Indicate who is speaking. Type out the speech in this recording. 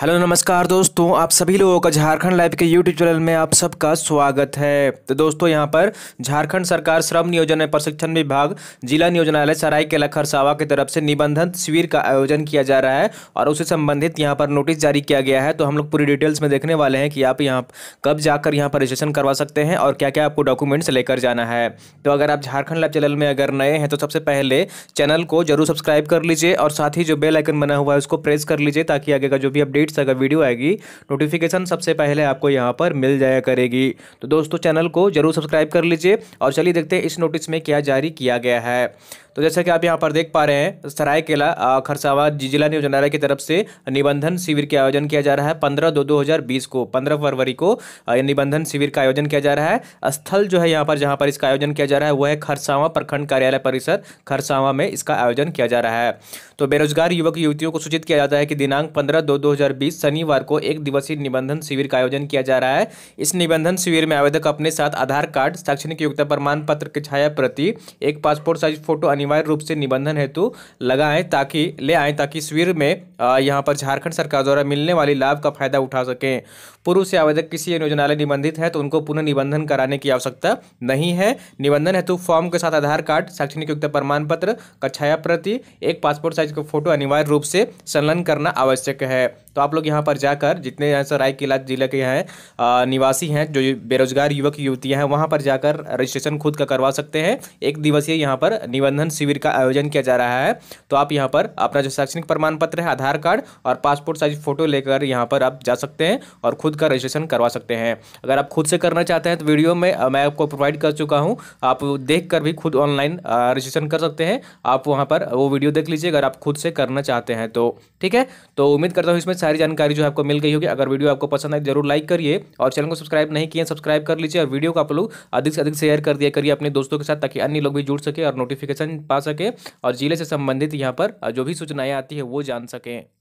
Speaker 1: hello नमस्कार दोस्तों आप सभी लोगों का झारखंड लाइव के यूट्यूब चैनल में आप सबका स्वागत है तो दोस्तों यहां पर झारखंड सरकार श्रम नियोजन प्रशिक्षण विभाग जिला नियोजनालय सरायकेला खरसावा की तरफ से निबंधन शिविर का आयोजन किया जा रहा है और उससे संबंधित यहां पर नोटिस जारी किया गया है तो हम लोग पूरी डिटेल्स में देखने वाले हैं कि आप यहाँ कब जाकर यहाँ पर रजिस्ट्रेशन करवा सकते हैं और क्या क्या आपको डॉक्यूमेंट्स लेकर जाना है तो अगर आप झारखंड लाइव चैनल में अगर नए हैं तो सबसे पहले चैनल को जरूर सब्सक्राइब कर लीजिए और साथ ही जो बेलाइकन बना हुआ है उसको प्रेस कर लीजिए ताकि आगे का जो भी अपडेट अपडेट्स अगर वीडियो आएगी नोटिफिकेशन सबसे पहले आपको यहाँ पर मिल जाया करेगी तो दोस्तों चैनल को जरूर सब्सक्राइब कर लीजिए और चलिए देखते हैं इस नोटिस में क्या जारी किया गया है तो जैसा कि आप यहाँ पर देख पा रहे हैं सरायकेला खरसावा जिला नियोजनालय की तरफ से निबंधन शिविर के आयोजन किया जा रहा है पंद्रह दो दो हज़ार बीस को पंद्रह फरवरी को निबंधन शिविर का आयोजन किया जा रहा है स्थल जो है यहाँ पर जहाँ पर इसका आयोजन किया जा रहा है वह है खरसावा प्रखंड कार्यालय परिसर खरसावा में इसका आयोजन किया जा रहा है तो बेरोजगार युवक युवतियों को सूचित किया जाता है कि दिनांक पंद्रह दो दो शनिवार को एक दिवसीय निबंधन शिविर का आयोजन किया जा रहा है इस निबंधन शिविर में आवेदक अपने साथ आधार कार्ड शैक्षणिक योग्यता प्रमाण पत्र की छाया प्रति एक पासपोर्ट साइज फोटो अनिवार्य रूप से निबंधन हेतु लगाएं ताकि ले आएँ ताकि स्वीर में यहाँ पर झारखंड सरकार द्वारा मिलने वाली लाभ का फायदा उठा सकें पूर्व से आवेदक किसी योजनालय निबंधित है तो उनको पुनः निबंधन कराने की आवश्यकता नहीं है निबंधन हेतु फॉर्म के साथ आधार कार्ड शैक्षणिक युक्त प्रमाण पत्र कक्षाया प्रति एक पासपोर्ट साइज का फोटो अनिवार्य रूप से संलग्न करना आवश्यक है तो आप लोग यहाँ पर जाकर जितने यहाँ से रायकेला जिले के हैं निवासी हैं जो बेरोजगार युवक युवतियाँ हैं वहाँ पर जाकर रजिस्ट्रेशन खुद का करवा सकते हैं एक दिवसीय यहाँ पर निबंधन शिविर का आयोजन किया जा रहा है तो आप यहाँ पर अपना जो शैक्षणिक प्रमाण पत्र है आधार कार्ड और पासपोर्ट साइज फोटो लेकर यहाँ पर आप जा सकते हैं और खुद का रजिस्ट्रेशन करवा सकते हैं अगर आप खुद से करना चाहते हैं तो वीडियो में मैं आपको प्रोवाइड कर चुका हूँ आप देख भी खुद ऑनलाइन रजिस्ट्रेशन कर सकते हैं आप वहाँ पर वो वीडियो देख लीजिए अगर आप खुद से करना चाहते हैं तो ठीक है तो उम्मीद करता हूँ इसमें सारी जानकारी जो आपको मिल गई होगी अगर वीडियो आपको पसंद आए जरूर लाइक करिए और चैनल को सब्सक्राइब नहीं किए सब्सक्राइब कर लीजिए और वीडियो को आप लोग अधिक से अधिक शेयर कर दिया करिए अपने दोस्तों के साथ ताकि अन्य लोग भी जुड़ सके और नोटिफिकेशन पा सकें और ज़िले से संबंधित यहाँ पर जो भी सूचनाएँ आती है वो जान सकें